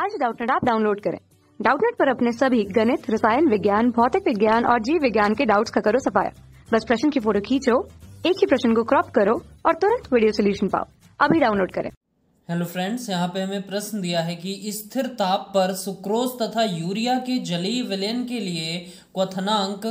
आज डाउटनेट आप डाउनलोड करें डाउटनेट पर अपने सभी गणित रसायन विज्ञान भौतिक विज्ञान और जीव विज्ञान के डाउट्स का करो सफाया बस प्रश्न की फोटो खींचो एक ही प्रश्न को क्रॉप करो और तुरंत वीडियो सोल्यूशन पाओ अभी डाउनलोड करें हेलो फ्रेंड्स यहाँ पे हमें प्रश्न दिया है कि स्थिर ताप पर सुक्रोज तथा यूरिया के जलीय विलयन के लिए क्वथनांक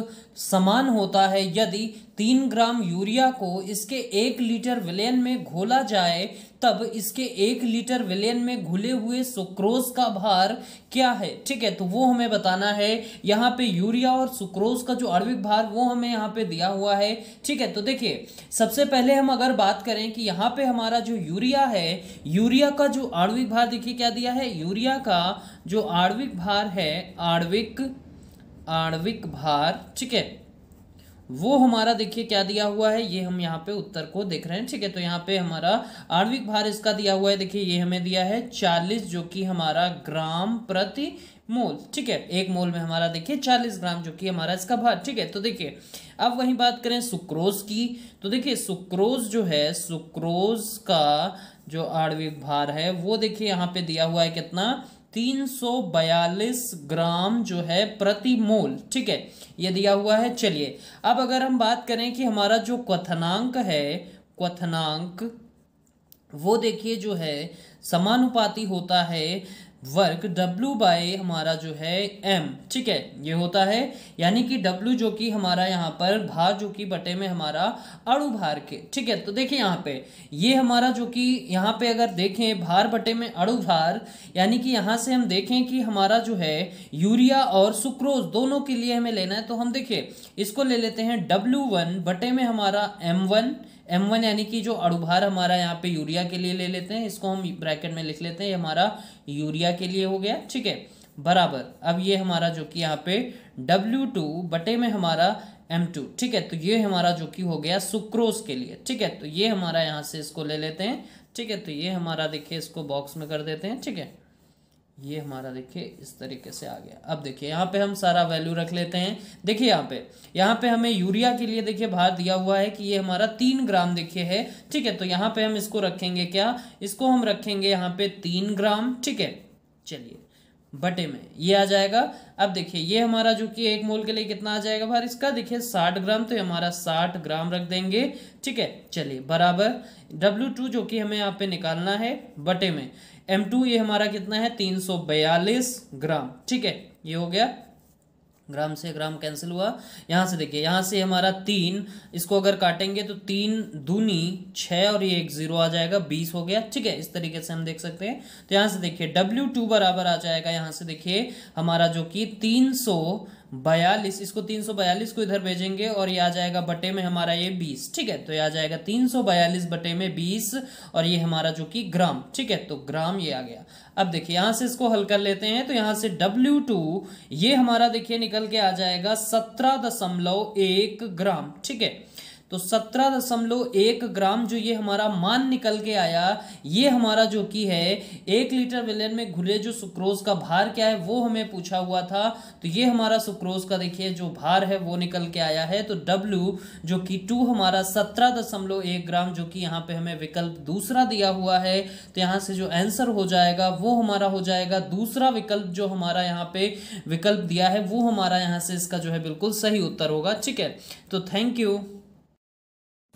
समान होता है यदि तीन ग्राम यूरिया को इसके एक लीटर विलयन में घोला जाए तब इसके एक लीटर विलयन में घुले हुए सुक्रोज का भार क्या है ठीक है तो वो हमें बताना है यहाँ पे यूरिया और सुक्रोज का जो आणविक भार वो हमें यहाँ पे दिया हुआ है ठीक है तो देखिए सबसे पहले हम अगर बात करें कि यहाँ पे हमारा जो यूरिया है यूरिया का जो आणविक भार देखिए क्या दिया है यूरिया का जो आणविक भार है आणविक आणविक भार ठीक है वो हमारा देखिए क्या दिया हुआ है ये हम यहाँ पे उत्तर को देख रहे हैं ठीक है तो यहाँ पे हमारा आणविक भार इसका दिया हुआ है देखिए ये हमें दिया है चालीस जो कि हमारा ग्राम प्रति मोल ठीक है एक मोल में हमारा देखिए चालीस ग्राम जो कि हमारा इसका भार ठीक है तो देखिए अब वही बात करें सुक्रोज की तो देखिए सुक्रोज जो है सुक्रोज का जो आणविक भार है वो देखिए यहाँ पे दिया हुआ है कितना 342 ग्राम जो है प्रति मोल ठीक है ये दिया हुआ है चलिए अब अगर हम बात करें कि हमारा जो क्वथनांक है क्वथनांक वो देखिए जो है समानुपाती होता है वर्क W बाय हमारा जो है M ठीक है ये होता है यानी कि W जो कि हमारा यहाँ पर भार जो कि बटे में हमारा अणु भार के ठीक है तो देखिए यहाँ पे ये हमारा जो कि यहाँ पे अगर देखें भार बटे में अणु भार यानी कि यहाँ से हम देखें कि हमारा जो है यूरिया और सुक्रोज दोनों के लिए हमें लेना है तो हम देखिए इसको ले लेते हैं डब्ल्यू बटे में हमारा एम एम वन यानी कि जो अड़ुभार हमारा यहाँ पे यूरिया के लिए ले लेते हैं इसको हम ब्रैकेट में लिख लेते हैं ये हमारा यूरिया के लिए हो गया ठीक है बराबर अब ये हमारा जो कि यहाँ पे डब्ल्यू टू बटे में हमारा एम टू ठीक है तो ये हमारा जो कि हो गया सुक्रोज के लिए ठीक है तो ये हमारा यहाँ से इसको ले लेते हैं ठीक है तो ये हमारा देखिए इसको बॉक्स में कर देते हैं ठीक है ये हमारा देखिए इस तरीके से आ गया अब देखिए यहाँ पे हम सारा वैल्यू रख लेते हैं देखिए यहाँ पे यहाँ पे हमें यूरिया के लिए देखिए भार दिया हुआ है कि ये हमारा तीन ग्राम देखिए है ठीक है तो यहाँ पे हम इसको रखेंगे क्या इसको हम रखेंगे यहाँ पे तीन ग्राम ठीक है चलिए बटे में ये आ जाएगा अब देखिए ये हमारा जो कि एक मोल के लिए कितना आ जाएगा भार इसका देखिए साठ ग्राम तो हमारा साठ ग्राम रख देंगे ठीक है चलिए बराबर डब्ल्यू टू जो कि हमें यहाँ पे निकालना है बटे में एम टू ये हमारा कितना है तीन सौ बयालीस ग्राम ठीक है ये हो गया ग्राम से ग्राम कैंसिल हुआ यहाँ से देखिए यहाँ से हमारा तीन इसको अगर काटेंगे तो तीन दूनी छः और ये एक ज़ीरो आ जाएगा बीस हो गया ठीक है इस तरीके से हम देख सकते हैं तो यहाँ से देखिए डब्ल्यू टू बराबर आ जाएगा यहाँ से देखिए हमारा जो कि तीन सौ बयालीस इसको तीन सौ बयालीस को इधर भेजेंगे और ये आ जाएगा बटे में हमारा ये बीस ठीक है तो ये आ जाएगा तीन सौ बयालीस बटे में बीस और ये हमारा जो कि ग्राम ठीक है तो ग्राम ये आ गया अब देखिए यहां से इसको हल कर लेते हैं तो यहां से डब्ल्यू टू ये हमारा देखिए निकल के आ जाएगा सत्रह दशमलव एक ग्राम ठीक है तो सत्रह दशमलव एक ग्राम जो ये हमारा मान निकल के आया ये हमारा जो कि है एक लीटर विलयन में घुले जो सुक्रोज का भार क्या है वो हमें पूछा हुआ था तो ये हमारा सुक्रोज का देखिए जो भार है वो निकल के आया है तो डब्ल्यू जो कि टू हमारा सत्रह दशमलव एक ग्राम जो कि यहाँ पे हमें विकल्प दूसरा दिया हुआ है तो यहाँ से जो आंसर हो जाएगा वो हमारा हो जाएगा दूसरा विकल्प जो हमारा यहाँ पे विकल्प दिया है वो हमारा यहाँ से इसका जो है बिल्कुल सही उत्तर होगा ठीक है तो थैंक यू